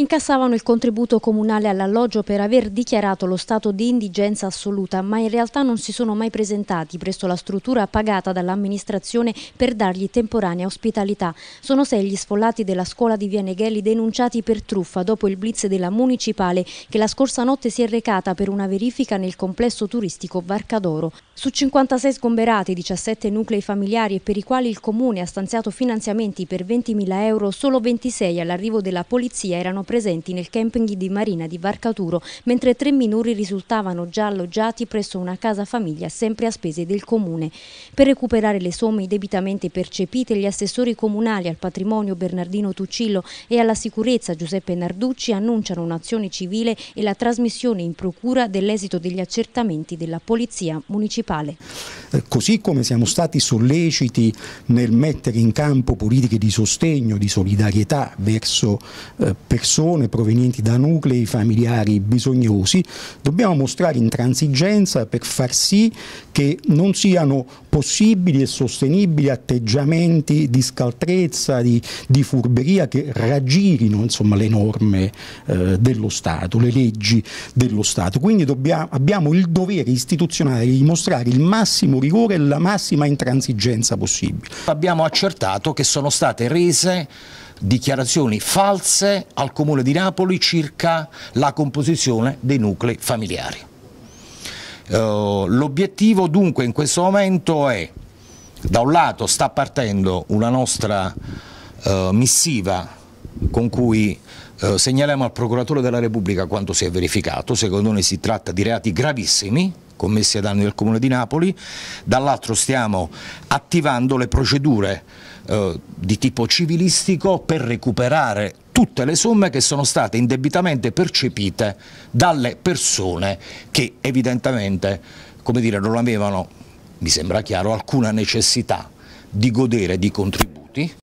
incassavano il contributo comunale all'alloggio per aver dichiarato lo stato di indigenza assoluta, ma in realtà non si sono mai presentati presso la struttura pagata dall'amministrazione per dargli temporanea ospitalità. Sono sei gli sfollati della scuola di Via Neghelli denunciati per truffa dopo il blitz della municipale che la scorsa notte si è recata per una verifica nel complesso turistico Varcadoro. Su 56 sgomberati, 17 nuclei familiari e per i quali il comune ha stanziato finanziamenti per 20.000 euro, solo 26 all'arrivo della polizia erano presenti nel camping di Marina di Varcaturo, mentre tre minori risultavano già alloggiati presso una casa famiglia sempre a spese del comune. Per recuperare le somme indebitamente percepite, gli assessori comunali al patrimonio Bernardino Tuccillo e alla sicurezza Giuseppe Narducci annunciano un'azione civile e la trasmissione in procura dell'esito degli accertamenti della Polizia Municipale. Eh, così come siamo stati solleciti nel mettere in campo politiche di sostegno, di solidarietà verso eh, persone persone provenienti da nuclei familiari bisognosi, dobbiamo mostrare intransigenza per far sì che non siano possibili e sostenibili atteggiamenti di scaltrezza, di, di furberia che raggirino insomma, le norme eh, dello Stato, le leggi dello Stato. Quindi dobbiamo, abbiamo il dovere istituzionale di mostrare il massimo rigore e la massima intransigenza possibile. Abbiamo accertato che sono state rese dichiarazioni false al Comune di Napoli circa la composizione dei nuclei familiari. Eh, l'obiettivo dunque in questo momento è, da un lato sta partendo una nostra eh, missiva con cui eh, segnaliamo al Procuratore della Repubblica quanto si è verificato, secondo noi si tratta di reati gravissimi, commessi a danni del Comune di Napoli, dall'altro stiamo attivando le procedure eh, di tipo civilistico per recuperare tutte le somme che sono state indebitamente percepite dalle persone che evidentemente come dire, non avevano, mi sembra chiaro, alcuna necessità di godere di contributi